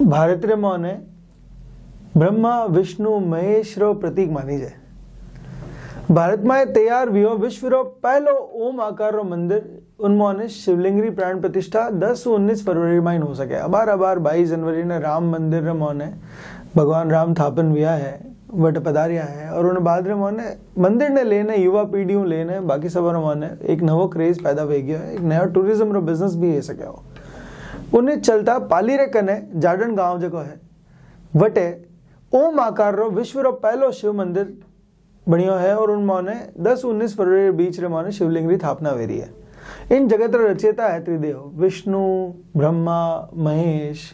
भारत रे मैं ब्रह्मा विष्णु महेश रो प्रतीक मानी जाए भारत में तैयार हुई विश्व रो पहलो ओम आकार रो मंदिर उन्मोने शिवलिंगरी प्राण प्रतिष्ठा 10 उन्नीस फरवरी में हो सके अबार अबार 22 जनवरी ने राम मंदिर रे मोने भगवान राम थापन विया है वट पदारिया है और उन बाद रे मोने मंदिर ने लेने युवा पीढ़ियों लेने बाकी सब रे मोने एक नवो क्रेज पैदा हो गया एक नया टूरिज्म रो बिजनेस भी है सके हो उन्हें चलता पाली रे कने जाडन गांव जो है वटे ओम आकार रो विश्व रो पहलो शिव मंदिर बनियो है और उन माने 10 19 फरवरी बीच रे माने शिवलिंग री स्थापना वेरी है इन जगत रचयिता है त्रिदेव विष्णु ब्रह्मा महेश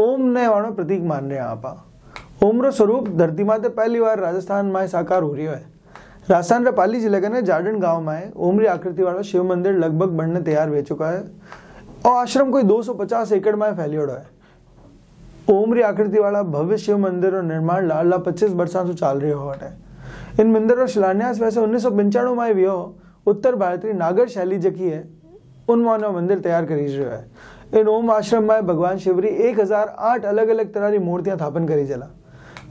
ओम ने वाणो प्रतीक मान रहे आप ओम रो स्वरूप धरती माते पहली बार राजस्थान में साकार हो रही है राजस्थान रे पाली जिले के जाडन गांव में ओम री आकृति वाला शिव मंदिर लगभग बनने तैयार हो चुका है और आश्रम कोई 250 एकड़ में फैलियोड़ो है ओमरी आकृति वाला भव्य शिव मंदिर और निर्माण लाला पच्चीस वर्षा से चाल हो है इन मंदिर और शिलान्यास वैसे उन्नीस सौ पंचाणु में भी हो उत्तर भारत नागर शैली जकी है उन मानव मंदिर तैयार करी रो है इन ओम आश्रम में भगवान शिवरी एक हजार आठ अलग अलग तरह की मूर्तियां स्थापन करी चला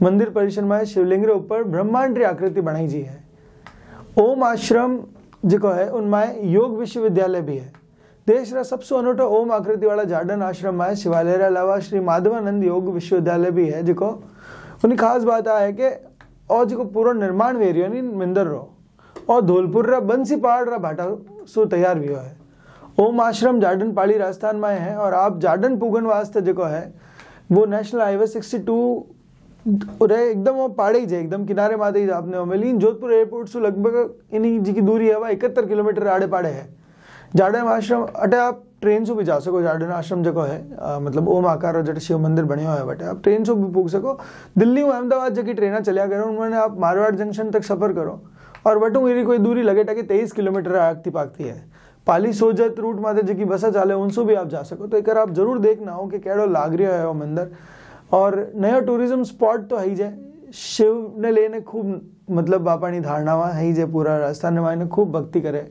मंदिर परिसर में शिवलिंग ऊपर ब्रह्मांड री आकृति बनाई जी है ओम आश्रम जो है उनमें योग विश्वविद्यालय भी है देश का सबसे अनूठा ओम आकृति वाला जार्डन आश्रम है शिवालय अलावा श्री माधवानंद योग विश्वविद्यालय भी है जिको उनकी खास बात आ है कि और जो पूरा निर्माण रही नी मिंदर रो और धौलपुर रा बंसी पहाड़ रा भाटा सो तैयार भी है ओम आश्रम जार्डन पाली राजस्थान में है और आप जार्डन पुगन वास्ते जो है वो नेशनल हाईवे सिक्सटी टू रहे एकदम वो पहाड़े ही जाए एकदम किनारे माते ही आपने मिली जोधपुर एयरपोर्ट से लगभग इन्हीं जी की दूरी है वह इकहत्तर किलोमीटर आड़े पाड़े है जार्डन आश्रम अटे आप ट्रेन से भी जा सको जार्डन आश्रम जो है आ, मतलब ओम आकार जो शिव मंदिर बनो है बटे आप ट्रेन से भी पूछ सको दिल्ली और अहमदाबाद जो ट्रेन चलिया करो उन्होंने आप मारवाड़ जंक्शन तक सफ़र करो और वटू मेरी कोई दूरी लगे टाके तेईस किलोमीटर आगती पागती है पाली सोजत रूट माते जी बसा चाले उनसे भी आप जा सको तो एक आप जरूर देखना हो कि कड़ो लाग रो है वो मंदिर और नया टूरिज्म स्पॉट तो है ही जाए शिव ने लेने खूब मतलब बापा धारणा है ही जे पूरा राजस्थान में खूब भक्ति करे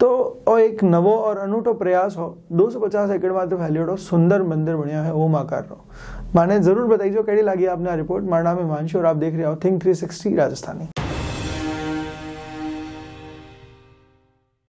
तो और एक नवो और अनूठो प्रयास हो 250 एकड़ में फैलियो रो सुंदर मंदिर बनिया है ओम आकार रो माने जरूर बताइए जो कैडी लगी आपने रिपोर्ट मारा में मानशु और आप देख रहे हो थिंक थ्री सिक्सटी राजस्थानी